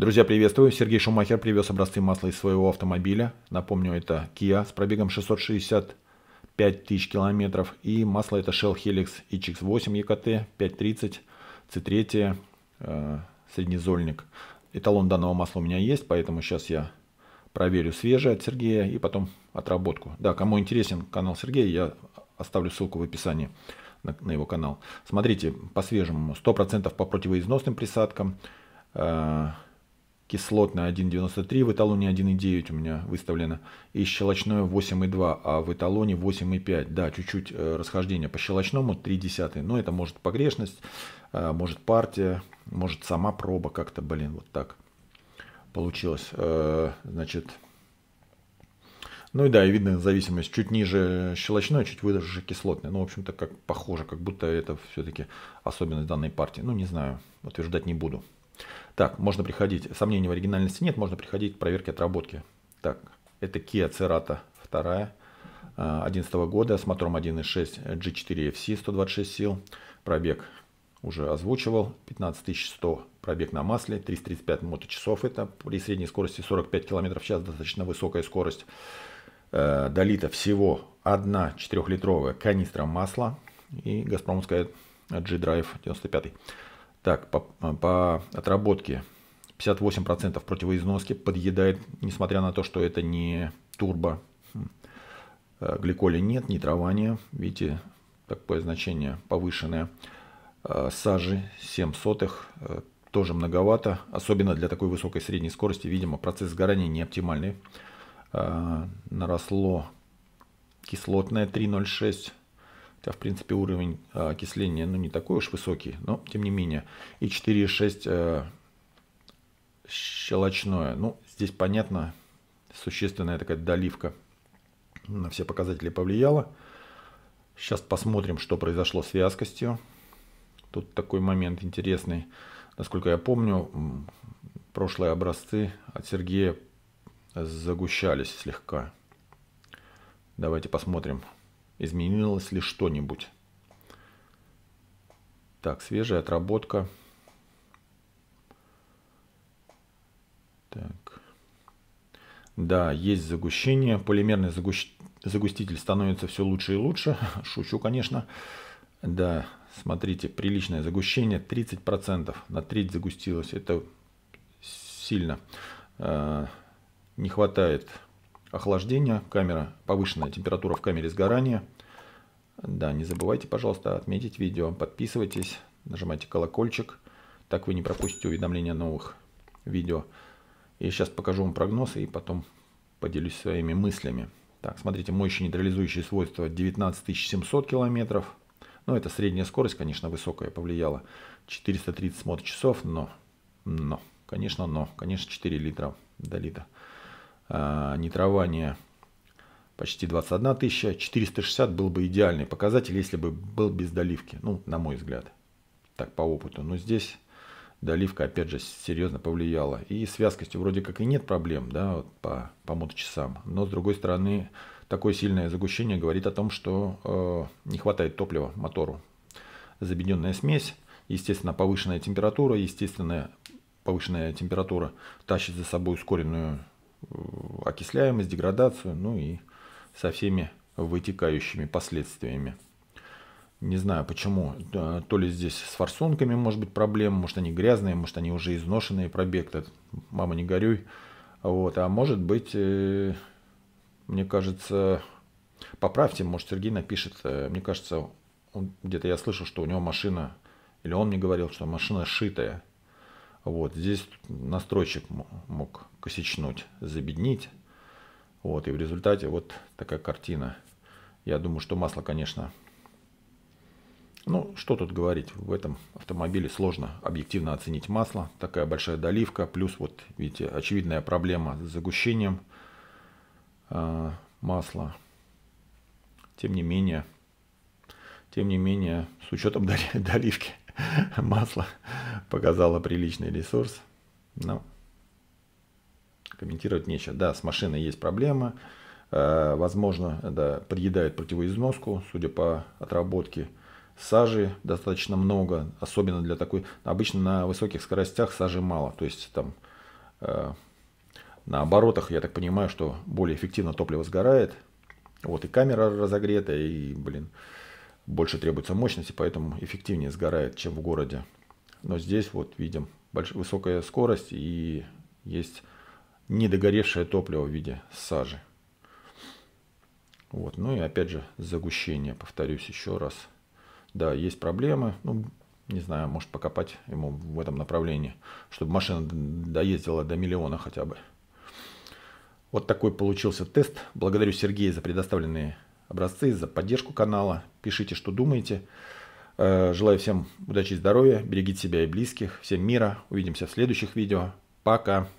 Друзья, приветствую. Сергей Шумахер привез образцы масла из своего автомобиля. Напомню, это Kia с пробегом 665 тысяч километров. И масло это Shell Helix HX8 EKT 530 C3 э, среднезольник. Эталон данного масла у меня есть, поэтому сейчас я проверю свежее от Сергея и потом отработку. Да, кому интересен канал Сергея, я оставлю ссылку в описании на, на его канал. Смотрите, по свежему 100% по противоизносным присадкам. Э, кислотная 1,93, в эталоне 1,9 у меня выставлено, и щелочное 8,2, а в эталоне 8,5. Да, чуть-чуть э, расхождение по щелочному 3,1, но это может погрешность, э, может партия, может сама проба как-то, блин, вот так получилось. Э, значит, ну и да, и видно зависимость. Чуть ниже щелочной, чуть выше кислотное. Ну, в общем-то, как похоже, как будто это все-таки особенность данной партии. Ну, не знаю, утверждать не буду. Так, можно приходить, сомнений в оригинальности нет, можно приходить к проверке отработки. Так, это Kia Cerato 2 2011 а, года с мотором 1.6 G4 FC 126 сил, пробег уже озвучивал, 15100 пробег на масле, 335 моточасов, это при средней скорости 45 км в час, достаточно высокая скорость. Э, долита всего одна 4-литровая канистра масла и Газпромская G-Drive 95. Так, по, по отработке 58% противоизноски подъедает, несмотря на то, что это не турбо. Хм. Э, Гликоля нет, нитрования, видите, такое значение повышенное. Э, сажи 7 сотых, э, тоже многовато, особенно для такой высокой средней скорости. Видимо, процесс сгорания не оптимальный. Наросло кислотное 3,06, хотя, в принципе, уровень а, окисления ну, не такой уж высокий, но тем не менее. И 4,6 э, щелочное. Ну, здесь, понятно, существенная такая доливка на все показатели повлияла. Сейчас посмотрим, что произошло с вязкостью. Тут такой момент интересный. Насколько я помню, прошлые образцы от Сергея загущались слегка. Давайте посмотрим, изменилось ли что-нибудь. Так, свежая отработка. Так. Да, есть загущение. Полимерный загущ... загуститель становится все лучше и лучше. Шучу, конечно. Да, смотрите, приличное загущение 30%. На треть загустилось. Это сильно. Э, не хватает охлаждение, камера, повышенная температура в камере сгорания. Да, не забывайте, пожалуйста, отметить видео, подписывайтесь, нажимайте колокольчик, так вы не пропустите уведомления новых видео. я сейчас покажу вам прогноз и потом поделюсь своими мыслями. Так, смотрите, моющие нейтрализующие свойства 19700 километров. Ну, это средняя скорость, конечно, высокая повлияла. 430 часов но, но, конечно, но, конечно, 4 литра долита литра. А, нитрования почти 21 тысяча. 460 был бы идеальный показатель, если бы был без доливки. Ну, на мой взгляд. Так, по опыту. Но здесь доливка, опять же, серьезно повлияла. И с вязкостью вроде как и нет проблем, да, вот по, по моточасам. Но, с другой стороны, такое сильное загущение говорит о том, что э, не хватает топлива мотору. Забеденная смесь, естественно, повышенная температура, естественно, повышенная температура тащит за собой ускоренную окисляемость, деградацию, ну и со всеми вытекающими последствиями. Не знаю почему, то ли здесь с форсунками может быть проблема, может они грязные, может они уже изношенные, пробег то мама не горюй. Вот, а может быть, э, мне кажется, поправьте, может Сергей напишет, э, мне кажется, где-то я слышал, что у него машина, или он мне говорил, что машина шитая. Вот, здесь настройщик мог косичнуть, забеднить. Вот, и в результате вот такая картина. Я думаю, что масло, конечно, ну, что тут говорить, в этом автомобиле сложно объективно оценить масло. Такая большая доливка, плюс вот, видите, очевидная проблема с загущением э, масла. Тем не менее, тем не менее, с учетом доливки масла показало приличный ресурс. Но ну, комментировать нечего. Да, с машиной есть проблемы, э, Возможно, да, приедает противоизноску, судя по отработке. Сажи достаточно много, особенно для такой... Обычно на высоких скоростях сажи мало. То есть там э, на оборотах, я так понимаю, что более эффективно топливо сгорает. Вот и камера разогрета, и, блин, больше требуется мощности, поэтому эффективнее сгорает, чем в городе. Но здесь вот видим большая высокая скорость и есть недогоревшее топливо в виде сажи. Вот. Ну и опять же загущение, повторюсь еще раз. Да, есть проблемы. Ну, не знаю, может покопать ему в этом направлении, чтобы машина доездила до миллиона хотя бы. Вот такой получился тест. Благодарю Сергея за предоставленные образцы, за поддержку канала. Пишите, что думаете. Э, желаю всем удачи и здоровья. Берегите себя и близких. Всем мира. Увидимся в следующих видео. Пока.